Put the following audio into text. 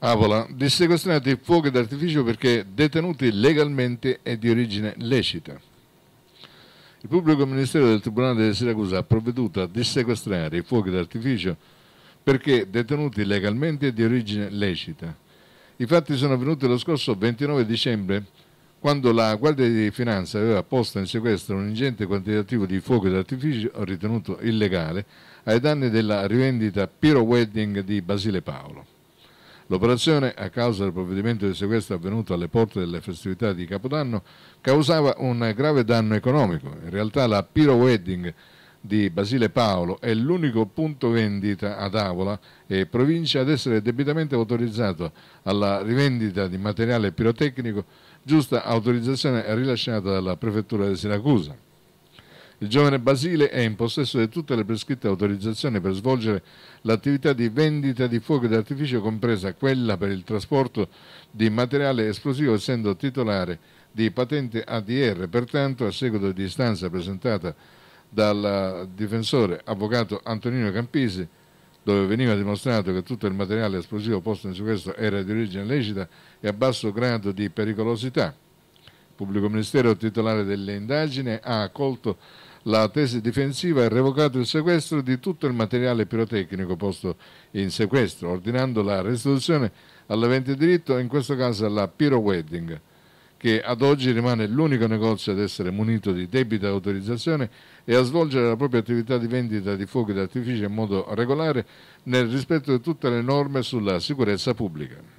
Avola, dissequestronati fuochi d'artificio perché detenuti legalmente e di origine lecita. Il pubblico ministero del Tribunale di Siracusa ha provveduto a dissequestrare i fuochi d'artificio perché detenuti legalmente e di origine lecita. I fatti sono avvenuti lo scorso 29 dicembre quando la Guardia di Finanza aveva posto in sequestro un ingente quantitativo di fuoco d'artificio ritenuto illegale ai danni della rivendita Piro Wedding di Basile Paolo. L'operazione, a causa del provvedimento di sequestro avvenuto alle porte delle festività di Capodanno, causava un grave danno economico. In realtà la Piro Wedding di Basile Paolo è l'unico punto vendita ad Avola e provincia ad essere debitamente autorizzato alla rivendita di materiale pirotecnico, giusta autorizzazione rilasciata dalla prefettura di Siracusa. Il giovane Basile è in possesso di tutte le prescritte autorizzazioni per svolgere l'attività di vendita di fuoco d'artificio, compresa quella per il trasporto di materiale esplosivo, essendo titolare di patente ADR. Pertanto, a seguito di istanza presentata dal difensore avvocato Antonino Campisi, dove veniva dimostrato che tutto il materiale esplosivo posto in sequestro era di origine lecita e a basso grado di pericolosità, pubblico ministero titolare delle indagini ha accolto la tesi difensiva e revocato il sequestro di tutto il materiale pirotecnico posto in sequestro, ordinando la restituzione all'avente diritto, in questo caso alla Piro Wedding, che ad oggi rimane l'unico negozio ad essere munito di debita autorizzazione e a svolgere la propria attività di vendita di fuochi d'artificio in modo regolare nel rispetto di tutte le norme sulla sicurezza pubblica.